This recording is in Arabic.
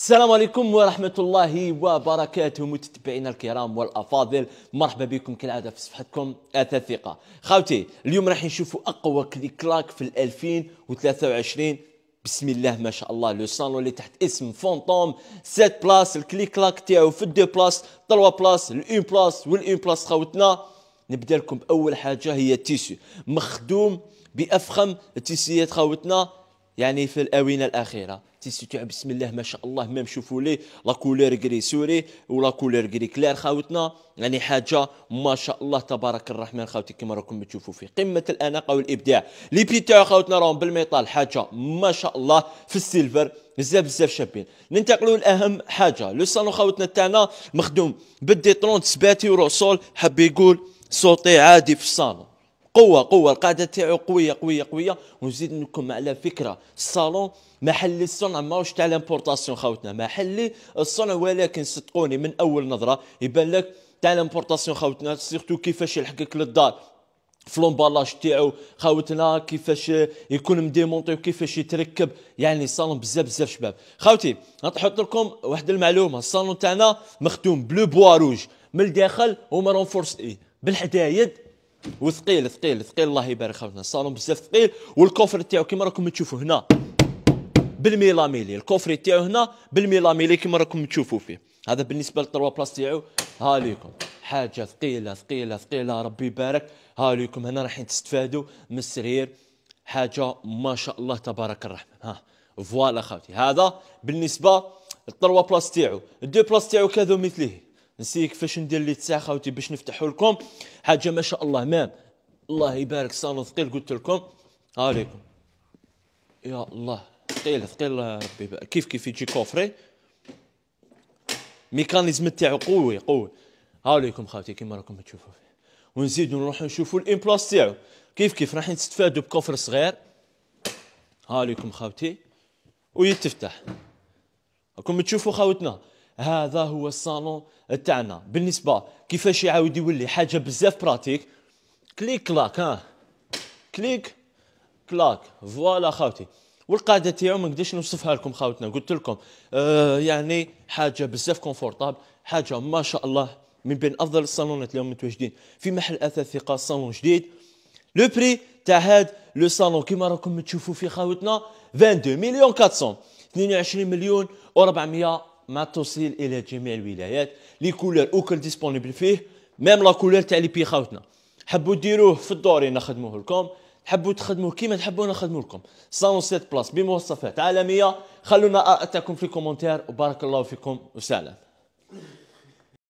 السلام عليكم ورحمة الله وبركاته متتبعينا الكرام والأفاضل مرحبا بكم كالعادة في صفحتكم أثاث ثقة خاوتي اليوم راح نشوفوا أقوى كليك كلاك في 2023 بسم الله ما شاء الله لو صالون اللي تحت اسم فونتوم 7 بلاس الكليك كلاك تاعو في 2 بلاس 3 بلاس الأون بلاس والأون بلاس خاوتنا نبدا لكم بأول حاجة هي التيسو مخدوم بأفخم التيسيات خاوتنا يعني في الآونة الأخيرة تيستوتيع بسم الله ما شاء الله ما نشوفوا ليه لا كولير كري سوري ولا كولير كري كلير خاوتنا يعني حاجه ما شاء الله تبارك الرحمن خاوتي كما راكم تشوفوا في قمه الاناقه والابداع لي بيتاع خاوتنا راهم بالميطال حاجه ما شاء الله في السيلفر بزاف بزاف شابين ننتقلوا لاهم حاجه لو صالون خاوتنا تاعنا مخدوم بدي 30 سباتي وروسول حاب يقول صوتي عادي في الصالون قوه قوه القاعده تاعو قويه قويه قويه ونزيد لكم على فكره الصالون محل الصنع ماهوش تاع لامبورطاسيون خاوتنا محلي الصنع ولكن صدقوني من اول نظره يبان لك تاع لامبورطاسيون خاوتنا سيرتو كيفاش يلحقك للدار في لومبالاج تاعو خاوتنا كيفاش يكون مديمونطي وكيفاش يتركب يعني الصالون بزاف بزاف شباب خاوتي نحط لكم واحد المعلومه الصالون تاعنا مخدوم بلو بوا روج من الداخل هما رونفورس اي بالحدايد وثقيل ثقيل ثقيل الله يبارك خوتنا الصالون بزاف ثقيل والكوفر تاعو كيما راكم تشوفوا هنا بالميلاميلي الكوفر تاعو هنا بالميلاميلي كيما راكم تشوفوا فيه هذا بالنسبه للتروا بلاص تاعو ها ليكم حاجه ثقيله ثقيله ثقيله ربي يبارك ها ليكم هنا رايحين تستفادوا من السرير حاجه ما شاء الله تبارك الرحمن ها فوالا خوتي هذا بالنسبه للتروا بلاص تاعو الدو بلاص تاعو كذا مثله نسيك كيفاش ندير لي تساع خاوتي باش نفتحوا لكم حاجه ما شاء الله مام الله يبارك صالون ثقيل قلت لكم عليكم يا الله ثقيل ثقيل ربي بقى. كيف كيف يجي كوفري ميكانيزم تاعو قوي قوي عليكم خاوتي كيما راكم تشوفوا ونزيدو نروحو نشوفو الامبلاس تاعو كيف كيف راح نستفادو بكوفر صغير عليكم خاوتي ويتفتح راكم تشوفوا خاوتنا هذا هو الصالون تاعنا بالنسبه كيفاش يعاود يولي حاجه بزاف براتيك كليك كلاك ها كليك كلاك فوالا خاوتي والقاعده تاعو ما نقدرش نوصفها لكم خاوتنا قلت لكم آه يعني حاجه بزاف كونفورتابل حاجه ما شاء الله من بين افضل الصالونات اليوم متواجدين في محل اثاث ثقه صالون جديد لو بري تاع هاد لو صالون كيما راكم تشوفوا في خاوتنا 22 مليون 400 22 مليون و 400 ما تصل الى جميع الولايات لي كولور اوكل ديسبونيبل فيه ميم لا كولور تاع لي بي خاوتنا حبوا ديروه في الدوري نخدموه لكم حبوا تخدموه كيما تحبوا نخدموا لكم 107 بلاس بمواصفات عالميه خلونا اتاكم في الكومنتير وبارك الله فيكم وسلام